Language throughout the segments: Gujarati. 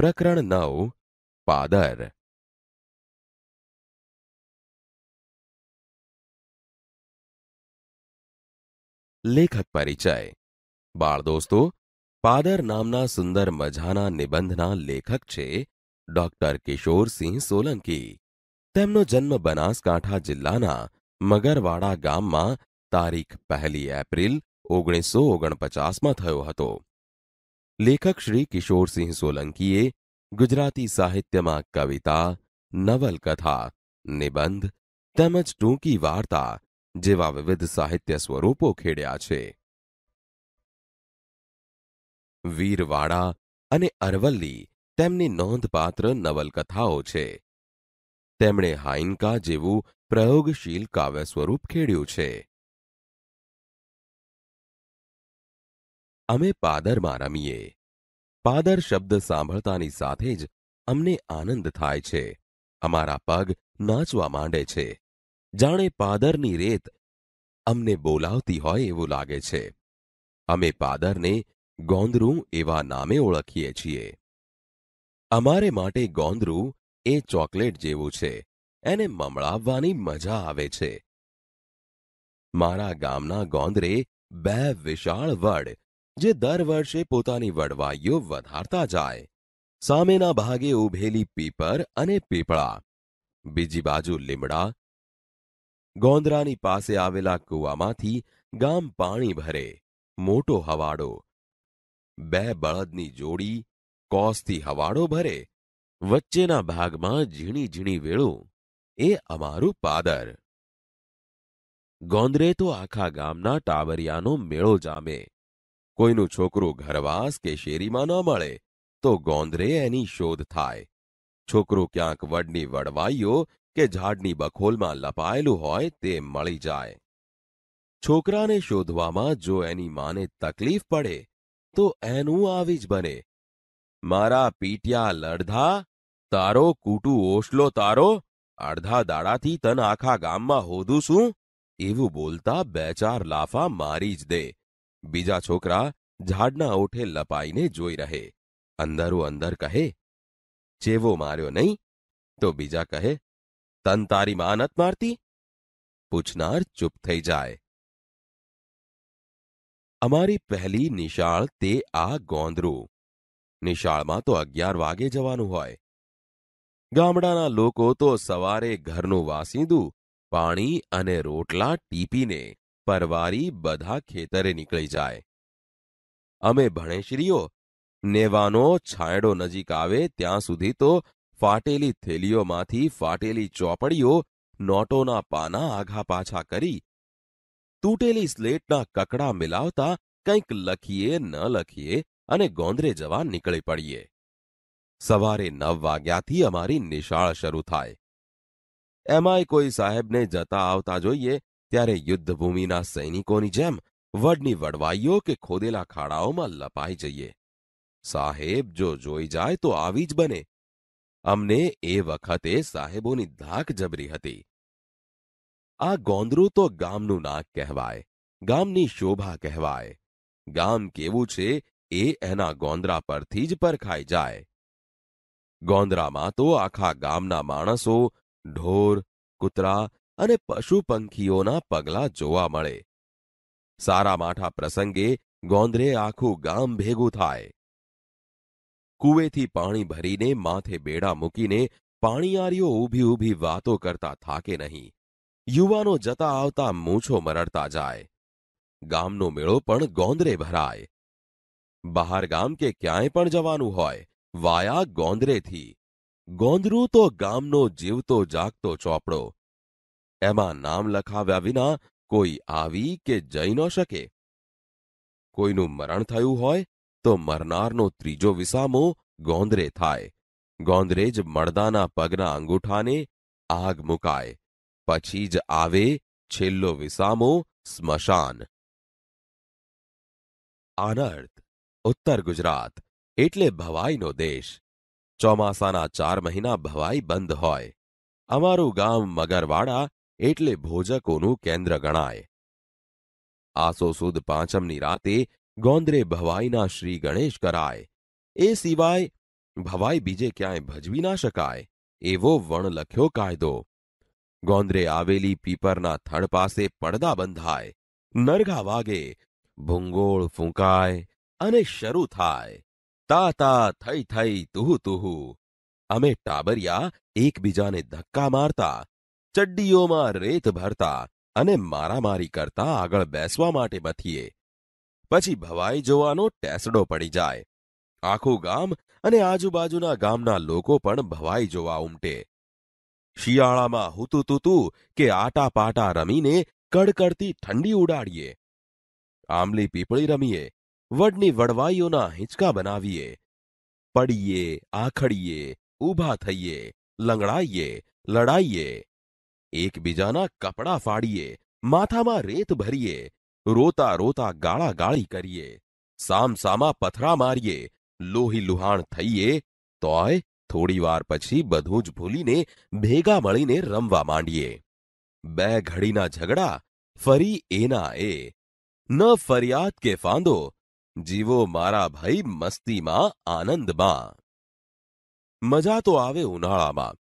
પ્રકરણ નવ પાદર લેખક પરિચય બાળ દોસ્તો પાદર નામના સુંદર મજાના નિબંધના લેખક છે ડોક્ટર કિશોરસિંહ સોલંકી તેમનો જન્મ બનાસકાંઠા જિલ્લાના મગરવાડા ગામમાં તારીખ પહેલી એપ્રિલ ઓગણીસો ઓગણપચાસમાં થયો હતો લેખક શ્રી કિશોરસિંહ સોલંકીએ ગુજરાતી સાહિત્યમાં કવિતા નવલકથા નિબંધ તેમજ ટૂંકી વાર્તા જેવા વિવિધ સાહિત્ય સ્વરૂપો ખેડ્યા છે વીરવાડા અને અરવલ્લી તેમની નોંધપાત્ર નવલકથાઓ છે તેમણે હાઇનકા જેવું પ્રયોગશીલ કાવ્ય સ્વરૂપ ખેડ્યું છે અમે પાદરમાં રમીએ પાદર શબ્દ સાંભળતાની સાથે જ અમને આનંદ થાય છે અમારા પગ નાચવા માંડે છે જાણે પાદરની રેત અમને બોલાવતી હોય એવું લાગે છે અમે પાદરને ગોંદરું એવા નામે ઓળખીએ છીએ અમારે માટે ગોંદરું એ ચોકલેટ જેવું છે એને મમળાવવાની મજા આવે છે મારા ગામના ગોંદરે બે વિશાળ વડ જે દર વર્ષે પોતાની વડવાઈઓ વધારતા જાય સામેના ભાગે ઉભેલી પીપર અને પીપળા બીજી બાજુ લીમડા ગોંદરાની પાસે આવેલા કૂવામાંથી ગામ પાણી ભરે મોટો હવાડો બે બળદની જોડી કોસથી હવાડો ભરે વચ્ચેના ભાગમાં ઝીણી ઝીણી વેળું એ અમારું પાદર ગોંદરે તો આખા ગામના ટાવરિયાનો મેળો જામે કોઈનું છોકરું ઘરવાસ કે શેરીમાં ન મળે તો ગોંધરે એની શોધ થાય છોકરું ક્યાંક વડની વડવાઈઓ કે ઝાડની બખોલમાં લપાયેલું હોય તે મળી જાય છોકરાને શોધવામાં જો એની માને તકલીફ પડે તો એનું આવી જ બને મારા પીટિયા લડધા તારો કૂટુ ઓસલો તારો અડધા દાડાથી તન આખા ગામમાં હોદું શું એવું બોલતા બે ચાર લાફા મારી જ દે બીજા છોકરા ઝાડના ઓઠે લપાઈને જોઈ રહે અંદરો અંદર કહે ચેવો માર્યો નહીં તો બીજા કહે તન તારી માં નત મારતી પૂછનાર ચૂપ થઈ જાય અમારી પહેલી નિશાળ તે આ ગોંદરું નિશાળમાં તો અગિયાર વાગે જવાનું હોય ગામડાના લોકો તો સવારે ઘરનું વાસીદું પાણી અને રોટલા ટીપીને પરવારી બધા ખેતરે નીકળી જાય અમે ભણેશ્રીઓ નેવાનો છાંયડો નજીક આવે ત્યાં સુધી તો ફાટેલી થેલીઓમાંથી ફાટેલી ચોપડીઓ નોટોના પાના આઘા પાછા કરી તૂટેલી સ્લેટના કકડા મિલાવતા કંઈક લખીએ ન લખીએ અને ગોંદરે જવા નીકળી પડીએ સવારે નવ વાગ્યાથી અમારી નિશાળ શરૂ થાય એમાંય કોઈ સાહેબને જતા આવતા જોઈએ ત્યારે યુદ્ધભૂમિના સૈનિકોની જેમ વડની વડવાઈઓ કે ખોદેલા ખાડાઓમાં લપાઈ જઈએ સાહેબ જો જોઈ જાય તો આવી જ બને અમને એ વખતે સાહેબોની ધાક જબરી હતી આ ગોંદરું તો ગામનું નાક કહેવાય ગામની શોભા કહેવાય ગામ કેવું છે એ એના ગોંદરા પરથી જ પરખાઈ જાય ગોંદરામાં તો આખા ગામના માણસો ઢોર કૂતરા અને પશુ પંખીઓના પગલાં જોવા મળે સારા માઠા પ્રસંગે ગોંદરે આખું ગામ ભેગું થાય કુવેથી પાણી ભરીને માથે બેડા મૂકીને પાણીયારીઓ ઊભી ઊભી વાતો કરતા થાકે નહીં યુવાનો જતા આવતા મૂછો મરડતા જાય ગામનો મેળો પણ ગોંદરે ભરાય બહાર ગામ કે ક્યાંય પણ જવાનું હોય વાયા ગોંદરેથી ગોંદરું તો ગામનો જીવતો જાગતો ચોપડો એમાં નામ લખાવ્યા વિના કોઈ આવી કે જઈ ન શકે કોઈનું મરણ થયું હોય તો મરનારનો ત્રીજો વિસામો ગોંદરે થાય ગોંદરે જ મડદાના પગના અંગૂઠાને આગ મુકાય પછી જ આવે છેલ્લો વિસામો સ્મશાન આનર્થ ઉત્તર ગુજરાત એટલે ભવાઈનો દેશ ચોમાસાના ચાર મહિના ભવાઈ બંધ હોય અમારું ગામ મગરવાડા એટલે ભોજકોનું કેન્દ્ર ગણાય આસો સુદ પાંચમની રાતે ગોંદરે ભવાઈના શ્રી ગણેશ કરાય એ સિવાય ભવાઈ બીજે ક્યાંય ભજવી ના શકાય એવો વણ લખ્યો કાયદો ગોંદરે આવેલી પીપરના થડ પાસે પડદા બંધાય નરઘા વાગે ભૂંગોળ ફૂંકાય અને શરૂ થાય તા તા થઈ થઈ તુહુ તુહુ અમે ટાબરિયા એકબીજાને ધક્કા મારતા ચડ્ડીઓમાં રેત ભરતા અને મારામારી કરતા આગળ બેસવા માટે બથીએ પછી ભવાઈ જોવાનો ટેસડો પડી જાય આખું ગામ અને આજુબાજુના ગામના લોકો પણ ભવાઈ જોવા ઉમટે શિયાળામાં હુતુતુતુ કે આટા પાટા રમીને કડકડતી ઠંડી ઉડાડીએ આંબલી પીપળી રમીએ વડની વડવાઈઓના હિંચકા બનાવીએ પડીએ આખડીએ ઊભા થઈએ લંગડાઈએ લડાઈએ એકબીજાના કપડાં ફાડીએ માથામાં રેત ભરીએ રોતા રોતા ગાળા ગાળી કરીએ સામસામા પથરા મારીએ લોહી લુહાણ થઈએ તોય થોડીવાર પછી બધું જ ભૂલીને ભેગા મળીને રમવા માંડીએ બે ઘડીના ઝઘડા ફરી એના એ ન ફરિયાદ કે ફાંદો જીવો મારા ભાઈ મસ્તીમાં આનંદમાં મજા તો આવે ઉનાળામાં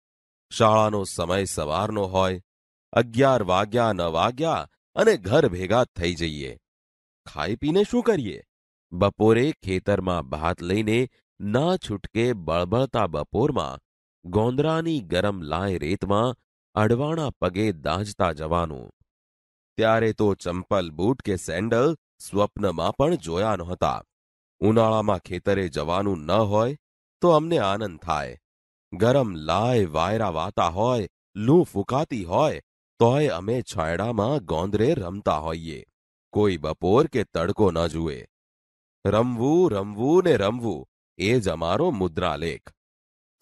શાળાનો સમય સવારનો હોય અગિયાર વાગ્યા ન વાગ્યા અને ઘર ભેગા થઈ જઈએ ખાઈ પીને શું કરીએ બપોરે ખેતરમાં ભાત લઈને ના છૂટકે બળબળતા બપોરમાં ગોંદરાની ગરમ લાય રેતમાં અડવાણા પગે દાજતા જવાનું ત્યારે તો ચંપલ બૂટ કે સેન્ડલ સ્વપ્નમાં પણ જોયા નહોતા ઉનાળામાં ખેતરે જવાનું ન હોય તો અમને આનંદ થાય ગરમ લાય વાયરા વાતા હોય લૂ ફૂંકાતી હોય તોય અમે છાંયડામાં ગોંદરે રમતા હોઈએ કોઈ બપોર કે તડકો ન જુએ રમવું રમવું ને રમવું એ જ અમારો મુદ્રાલેખ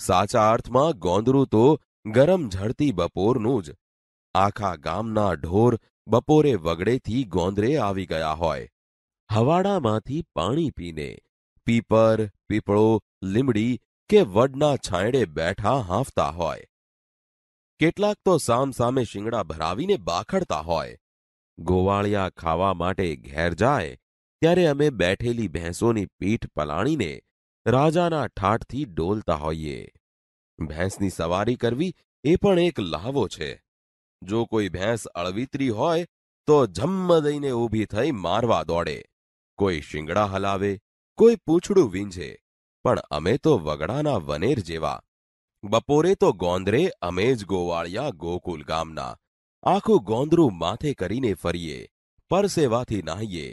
સાચા અર્થમાં ગોંદરું તો ગરમ ઝડતી બપોરનું જ આખા ગામના ઢોર બપોરે વગડેથી ગોંદરે આવી ગયા હોય હવાડામાંથી પાણી પીને પીપર પીપળો લીમડી કે વડના છાંયડે બેઠા હાંફતા હોય કેટલાક તો સામસામે શિંગડા ભરાવીને બાખડતા હોય ગોવાળિયા ખાવા માટે ઘેર જાય ત્યારે અમે બેઠેલી ભેંસોની પીઠ પલાણીને રાજાના ઠાઠથી ડોલતા હોઈએ ભેંસની સવારી કરવી એ પણ એક લહાવો છે જો કોઈ ભેંસ અળવિતરી હોય તો જમ્મ દઈને ઊભી થઈ મારવા દોડે કોઈ શિંગડા હલાવે કોઈ પૂંછડું વીંઝે પણ અમે તો વગડાના વનેર જેવા બપોરે તો ગોંદરે અમે જ ગોવાળિયા ગોકુલ ગામના આખું ગોંદરું માથે કરીને ફરીએ પરસેવાથી નાહીએ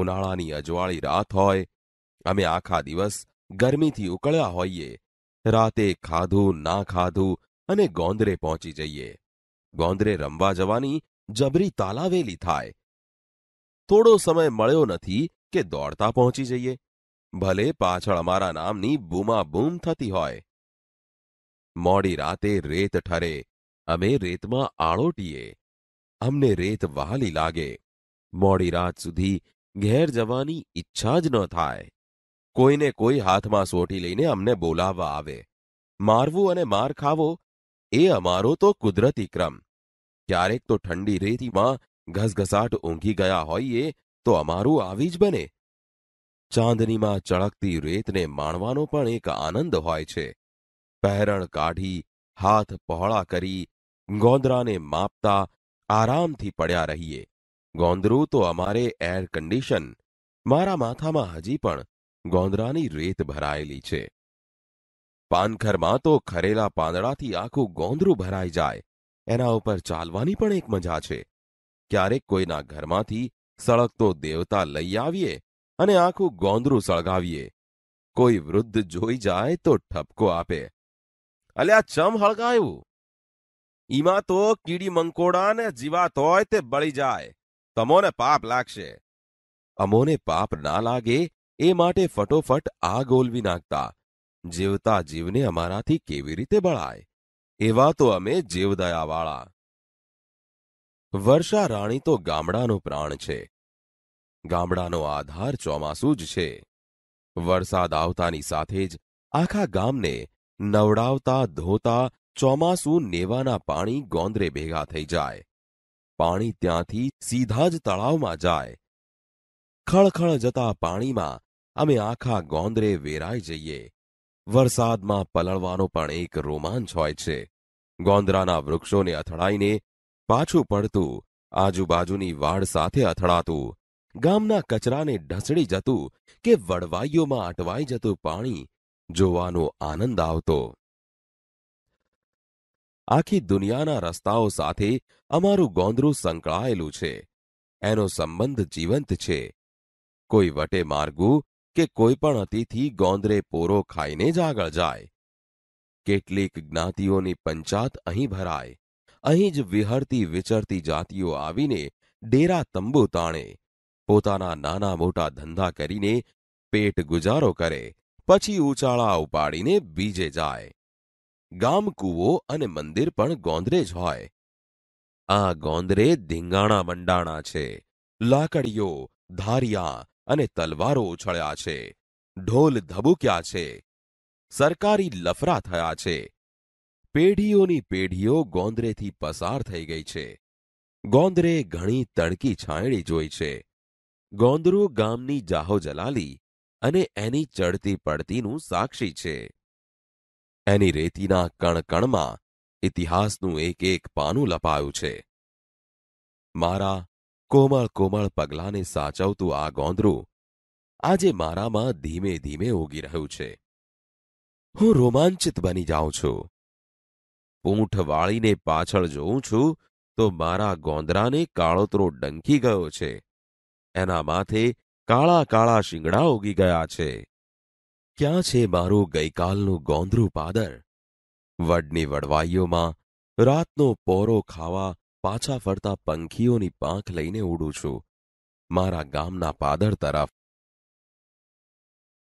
ઉનાળાની અજવાળી રાત હોય અમે આખા દિવસ ગરમીથી ઉકળ્યા હોઈએ રાતે ખાધું ના ખાધું અને ગોંદરે પહોંચી જઈએ ગોંદરે રમવા જવાની જબરી તાલાવેલી થાય થોડો સમય મળ્યો નથી કે દોડતા પહોંચી જઈએ ભલે પાછળ અમારા નામની બૂમાબૂમ થતી હોય મોડી રાતે રેત ઠરે અમે રેતમાં આળોટીએ અમને રેત વહાલી લાગે મોડી રાત સુધી ઘેર જવાની ઈચ્છા જ ન થાય કોઈને કોઈ હાથમાં સોટી લઈને અમને બોલાવવા આવે મારવું અને માર ખાવો એ અમારો તો કુદરતી ક્રમ ક્યારેક તો ઠંડી રેતીમાં ઘસઘસાટ ઊંઘી ગયા હોઈએ તો અમારું આવી જ બને ચાંદનીમાં ચળકતી રેતને માણવાનો પણ એક આનંદ હોય છે પહેરણ કાઢી હાથ પહોળા કરી ગોંદરાને માપતા આરામથી પડ્યા રહીએ ગોંદરું તો અમારે એર કન્ડિશન મારા માથામાં હજી પણ ગોંદરાની રેત ભરાયેલી છે પાનખરમાં તો ખરેલા પાંદડાથી આખું ગોંદરું ભરાઈ જાય એના ઉપર ચાલવાની પણ એક મજા છે ક્યારેક કોઈના ઘરમાંથી સળગતો દેવતા લઈ આવીએ અને આખું ગોંદરું સળગાવીએ કોઈ વૃદ્ધ જોઈ જાય તો ઠપકો આપે અલે આ ચમ હળગાયું ઈમાં તો કીડી મંકોડા ને જીવાત હોય તે બળી જાય તમોને પાપ લાગશે અમોને પાપ ના લાગે એ માટે ફટોફટ આ ગોલવી નાખતા જીવતા જીવને અમારાથી કેવી રીતે બળાય એવા તો અમે જીવદયાવાળા વર્ષા રાણી તો ગામડાનો પ્રાણ છે ગામડાનો આધાર ચોમાસું જ છે વરસાદ આવતાની સાથે જ આખા ગામને નવડાવતા ધોતા ચોમાસું નેવાના પાણી ગોંદરે ભેગા થઈ જાય પાણી ત્યાંથી સીધા જ તળાવમાં જાય ખળખળ જતા પાણીમાં અમે આખા ગોંદરે વેરાઈ જઈએ વરસાદમાં પલળવાનો પણ એક રોમાંચ હોય છે ગોંદરાના વૃક્ષોને અથડાઈને પાછું પડતું આજુબાજુની વાડ સાથે અથડાતું ગામના કચરાને ઢસડી જતું કે વડવાઈઓમાં અટવાઈ જતું પાણી જોવાનો આનંદ આવતો આખી દુનિયાના રસ્તાઓ સાથે અમારું ગોંદરું સંકળાયેલું છે એનો સંબંધ જીવંત છે કોઈ વટે માર્ગું કે કોઈ પણ અતિથિ ગોંદરે પોરો ખાઈને જ આગળ જાય કેટલીક જ્ઞાતિઓની પંચાત અહીં ભરાય અહીં જ વિહરતી વિચરતી જાતિઓ આવીને ડેરા તંબુ તાણે પોતાના નાના મોટા ધંધા કરીને પેટ ગુજારો કરે પછી ઉચાળા ઉપાડીને બીજે જાય ગામ કૂવો અને મંદિર પણ ગોંદરે જ હોય આ ગોંદરે ધીંગાણા મંડાણા છે લાકડીઓ ધારિયા અને તલવારો ઉછળ્યા છે ઢોલ ધબુક્યા છે સરકારી લફરા થયા છે પેઢીઓની પેઢીઓ ગોંદરેથી પસાર થઈ ગઈ છે ગોંદરે ઘણી તડકી છાંયડી જોઈ છે ગોંદરુ ગામની જાહો જલાલી અને એની ચડતી પડતીનું સાક્ષી છે એની રેતીના કણકણમાં ઇતિહાસનું એક એક પાનું લપાયું છે મારા કોમળ કોમળ પગલાને સાચવતું આ ગોંદરું આજે મારામાં ધીમે ધીમે ઉગી રહ્યું છે હું રોમાંચિત બની જાઉં છું પૂંઠ વાળીને પાછળ જોઉં છું તો મારા ગોંદરાને કાળોતરો ડંકી ગયો છે એના માથે કાળા કાળા શિંગડા ઉગી ગયા છે ક્યાં છે મારું ગઈકાલનું ગોંધરું પાદર વડની વડવાઈઓમાં રાતનો પોરો ખાવા પાછા ફરતા પંખીઓની પાંખ લઈને ઉડું છું મારા ગામના પાદર તરફ